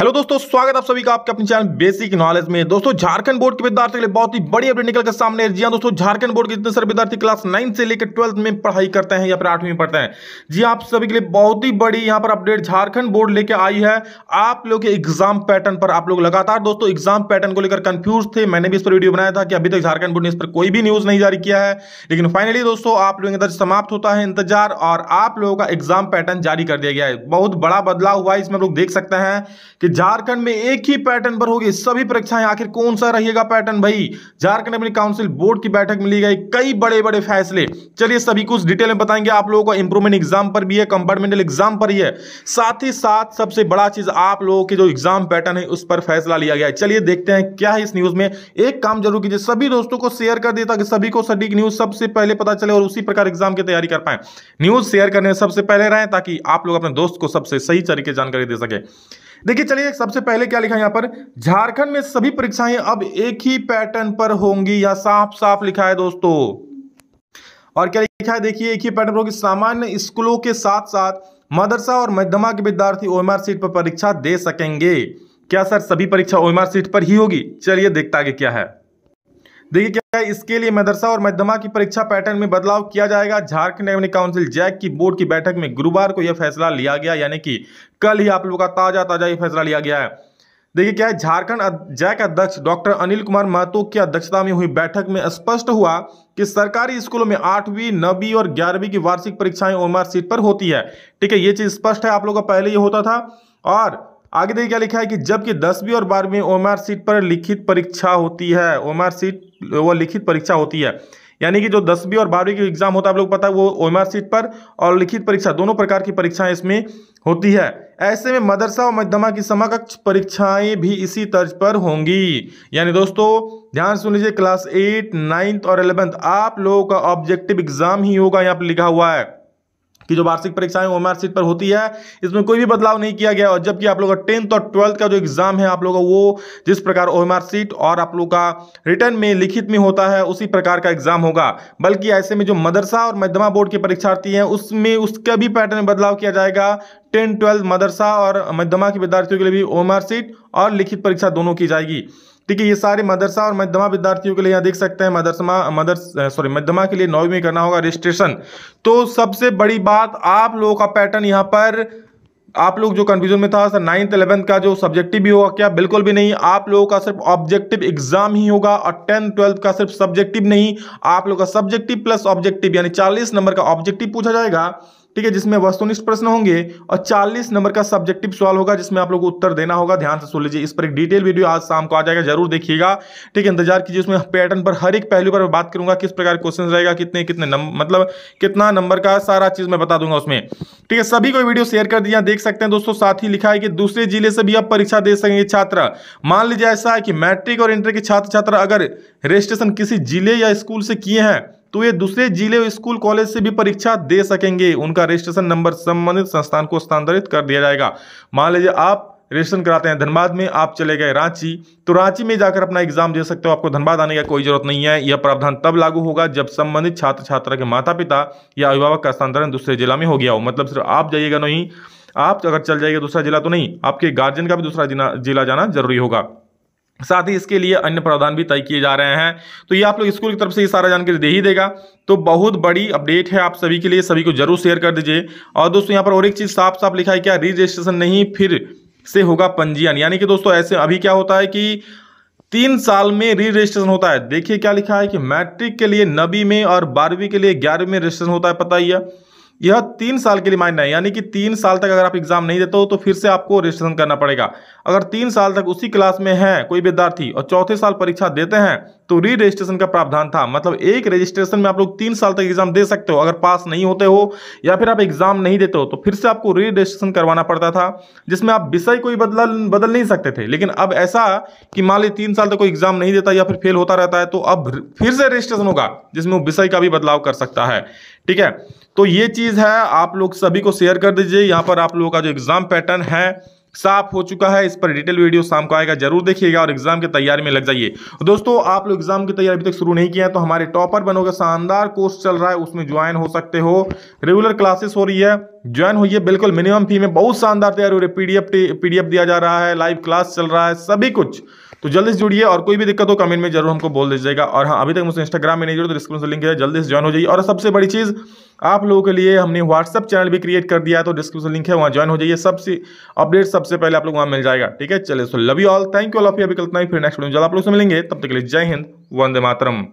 hello दोस्तों स्वागत आप सभी का आपके अपने चैनल बेसिक नॉलेज में दोस्तों झारखंड बोर्ड के विद्यार्थियों के लिए बहुत ही बड़ी अपडेट निकल के सामने जी हाँ दोस्तों झारखंड बोर्ड के जितने सारे विद्यार्थी क्लास नाइन से लेकर ट्वेल्थ में पढ़ाई करते हैं या फिर आठवीं में पढ़ते हैं जी हाँ, आप सभी के लिए बहुत ही बड़ी यहाँ पर अपडेट झारखंड बोर्ड लेके आई है आप लोग के एग्जाम पैटर्न पर आप लोग लगातार दोस्तों एग्जाम पैटर्न को लेकर कंफ्यूज थे मैंने भी इस पर वीडियो बनाया था कि अभी तक झारखंड बोर्ड ने इस पर कोई भी न्यूज नहीं जारी किया है लेकिन फाइनली दोस्तों आप लोगों के अंदर समाप्त होता है इंतजार और आप लोगों का एग्जाम पैटर्न जारी कर दिया गया है बहुत बड़ा बदलाव हुआ है इसमें हम लोग देख सकते हैं कि झारखंड में एक ही पैटर्न पर होगी सभी परीक्षाएं आखिर कौन सा रहेगा पैटर्न भाई झारखंड अपनी काउंसिल बोर्ड की बैठक में ली गई कई बड़े बड़े फैसले चलिए सभी कुछ डिटेल में बताएंगे आप लोगों को इंप्रूवमेंट एग्जाम पर भी है कंपार्टमेंटल एग्जाम पर ही है साथ ही साथ सबसे बड़ा चीज आप लोगों के जो एग्जाम पैटर्न है उस पर फैसला लिया गया है चलिए देखते हैं क्या है इस न्यूज में एक काम जरूर कीजिए सभी दोस्तों को शेयर कर दिया ताकि सभी को सटीक न्यूज सबसे पहले पता चले और उसी प्रकार एग्जाम की तैयारी कर पाए न्यूज शेयर करने सबसे पहले रहें ताकि आप लोग अपने दोस्त को सबसे सही तरीके जानकारी दे सके देखिए चलिए सबसे पहले क्या लिखा है यहाँ पर झारखंड में सभी परीक्षाएं अब एक ही पैटर्न पर होंगी या साफ साफ लिखा है दोस्तों और क्या लिखा है देखिए एक ही पैटर्न पर होगी सामान्य स्कूलों के साथ साथ मदरसा और मध्यमा के विद्यार्थी ओएमआर सीट पर परीक्षा दे सकेंगे क्या सर सभी परीक्षा ओएमआर सीट पर ही होगी चलिए देखता आगे क्या है देखिए क्या है इसके लिए मदरसा और मध्यमा की परीक्षा पैटर्न में बदलाव किया जाएगा झारखंड एवनी काउंसिल जैक की बोर्ड की बैठक में गुरुवार को यह फैसला लिया गया यानी कि कल ही आप लोगों का ताजा ताजा यह फैसला लिया गया है देखिए क्या है झारखंड जैक अध्यक्ष डॉक्टर अनिल कुमार महतो की अध्यक्षता में हुई बैठक में स्पष्ट हुआ कि सरकारी स्कूलों में आठवीं नवी और ग्यारहवीं की वार्षिक परीक्षाएं ओमआर सीट पर होती है ठीक है ये चीज स्पष्ट है आप लोगों का पहले ही होता था और आगे देखिए क्या लिखा है कि जबकि दसवीं और बारहवीं ओमार सीट पर लिखित परीक्षा होती है ओमार सीट वो लिखित परीक्षा होती है यानी कि जो दसवीं और बारहवीं की एग्जाम होता है आप लोग पता है वो ओमार सीट पर और लिखित परीक्षा दोनों प्रकार की परीक्षाएं इसमें होती है ऐसे में मदरसा और मध्यमा की समकक्ष परीक्षाएं भी इसी तर्ज पर होंगी यानी दोस्तों ध्यान सुन लीजिए क्लास एट नाइन्थ और एलेवेंथ आप लोगों का ऑब्जेक्टिव एग्जाम ही होगा यहाँ पर लिखा हुआ है कि जो वार्षिक परीक्षाएं वो एम पर होती है इसमें कोई भी बदलाव नहीं किया गया और जबकि आप लोग का टेंथ और ट्वेल्थ का जो एग्जाम है आप लोग का वो जिस प्रकार ओ सीट और आप लोगों का रिटर्न में लिखित में होता है उसी प्रकार का एग्जाम होगा बल्कि ऐसे में जो मदरसा और मध्यमा बोर्ड के परीक्षार्थी हैं उसमें उसका भी पैटर्न में बदलाव किया जाएगा टेंथ ट्वेल्थ मदरसा और मध्यमा के विद्यार्थियों के लिए भी ओ एम और लिखित परीक्षा दोनों की जाएगी ठीक है ये सारे मदरसा और मध्यमा विद्यार्थियों के लिए यहाँ देख सकते हैं मदरसमा मदरस सॉरी मध्यमा के लिए नौवीं करना होगा रजिस्ट्रेशन तो सबसे बड़ी बात आप लोगों का पैटर्न यहाँ पर आप लोग जो कन्फ्यूजन में था सर नाइन्थ इलेवंथ का जो सब्जेक्टिव भी होगा क्या बिल्कुल भी नहीं आप लोगों का सिर्फ ऑब्जेक्टिव एग्जाम ही होगा और टेंथ ट्वेल्थ का सिर्फ सब्जेक्टिव नहीं आप लोग का सब्जेक्टिव प्लस ऑब्जेक्टिव यानी चालीस नंबर का ऑब्जेक्टिव पूछा जाएगा ठीक है जिसमें वस्तुनिष्ठ प्रश्न होंगे और 40 नंबर का सब्जेक्टिव सवाल होगा जिसमें आप लोग को उत्तर देना होगा ध्यान से सुन लीजिए इस पर एक डिटेल वीडियो आज शाम को आ जाएगा जरूर देखिएगा ठीक है इंतजार कीजिए उसमें पैटर्न पर हर एक पहलू पर बात करूंगा किस प्रकार क्वेश्चन रहेगा कितने कितने मतलब कितना नंबर का सारा चीज मैं बता दूंगा उसमें ठीक है सभी को वीडियो शेयर कर दिया देख सकते हैं दोस्तों साथ ही लिखा है कि दूसरे जिले से भी आप परीक्षा दे सकेंगे छात्र मान लीजिए ऐसा है कि मैट्रिक और इंटर के छात्र छात्रा अगर रजिस्ट्रेशन किसी जिले या स्कूल से किए हैं तो ये दूसरे जिले स्कूल कॉलेज से भी परीक्षा दे सकेंगे उनका रजिस्ट्रेशन नंबर संबंधित संस्थान को स्थानांतरित कर दिया जाएगा मान लीजिए आप रजिस्ट्रेशन कराते हैं धनबाद में आप चले गए रांची तो रांची में जाकर अपना एग्जाम दे सकते हो आपको धनबाद आने का कोई जरूरत नहीं है यह प्रावधान तब लागू होगा जब संबंधित छात्र छात्रा के माता पिता या अभिभावक का स्थानांतरण दूसरे जिला में हो गया हो मतलब सिर्फ आप जाइएगा नहीं आप अगर चल जाइएगा दूसरा जिला तो नहीं आपके गार्जियन का भी दूसरा जिला जाना जरूरी होगा साथ ही इसके लिए अन्य प्रावधान भी तय किए जा रहे हैं तो ये आप लोग स्कूल की तरफ से ये सारा जानकारी दे ही देगा तो बहुत बड़ी अपडेट है आप सभी के लिए सभी को जरूर शेयर कर दीजिए और दोस्तों यहाँ पर और एक चीज़ साफ साफ लिखा है क्या रजिस्ट्रेशन नहीं फिर से होगा पंजीयन यानी कि दोस्तों ऐसे अभी क्या होता है कि तीन साल में री रजिस्ट्रेशन होता है देखिए क्या लिखा है कि मैट्रिक के लिए नबी में और बारहवीं के लिए ग्यारहवीं में रजिस्ट्रेशन होता है पता ही है यह तीन साल के लिए मान्य है यानी कि तीन साल तक अगर आप एग्जाम नहीं देते हो तो फिर से आपको रजिस्ट्रेशन करना पड़ेगा अगर तीन साल तक उसी क्लास में है कोई विद्यार्थी और चौथे साल परीक्षा देते हैं तो री रजिस्ट्रेशन का प्रावधान था मतलब एक रजिस्ट्रेशन में आप लोग तीन साल तक एग्जाम दे सकते हो अगर पास नहीं होते हो या फिर आप एग्जाम नहीं देते हो तो फिर से आपको री रजिस्ट्रेशन करवाना पड़ता था जिसमें आप विषय कोई बदला बदल नहीं सकते थे लेकिन अब ऐसा कि मान ली तीन साल तक कोई एग्जाम नहीं देता या फिर फेल होता रहता है तो अब फिर से रजिस्ट्रेशन होगा जिसमें वो विषय का भी बदलाव कर सकता है ठीक है तो ये चीज़ है आप लोग सभी को शेयर कर दीजिए यहाँ पर आप लोगों का जो एग्ज़ाम पैटर्न है साफ हो चुका है इस पर डिटेल वीडियो शाम को आएगा जरूर देखिएगा और एग्जाम की तैयारी में लग जाइए दोस्तों आप लोग एग्जाम की तैयारी अभी तक शुरू नहीं किया है तो हमारे टॉपर बनोगे शानदार कोर्स चल रहा है उसमें ज्वाइन हो सकते हो रेगुलर क्लासेस हो रही है ज्वाइन होइए बिल्कुल मिनिमम फी में बहुत शानदार तैयारी हो रही है पीडीएफ पीडीएफ दिया जा रहा है लाइव क्लास चल रहा है सभी कुछ तो जल्दी से जुड़िए और कोई भी दिक्कत हो कमेंट में जरूर हमको बोल दीजिएगा और हाँ अभी तक मुझसे इंस्टाग्राम में नहीं जुड़े तो डिस्क्रिप्शन से लिंक है जल्दी से ज्वाइन हो जाइए और सबसे बड़ी चीज़ आप लोगों के लिए हमने व्हाट्सअप चैनल भी क्रिएट कर दिया तो डिस्क्रिप्शन लिंक है वहाँ ज्वाइन हो जाइए सबसे अपडेट सबसे पहले आप लोग वहाँ मिल जाएगा ठीक है चले so love you all thank you all of you अभी कल्पना ही फिर नेक्स्ट वीडियो जल्द आप लोग से मिलेंगे तब तक के लिए जय हिंद वंदे मातरम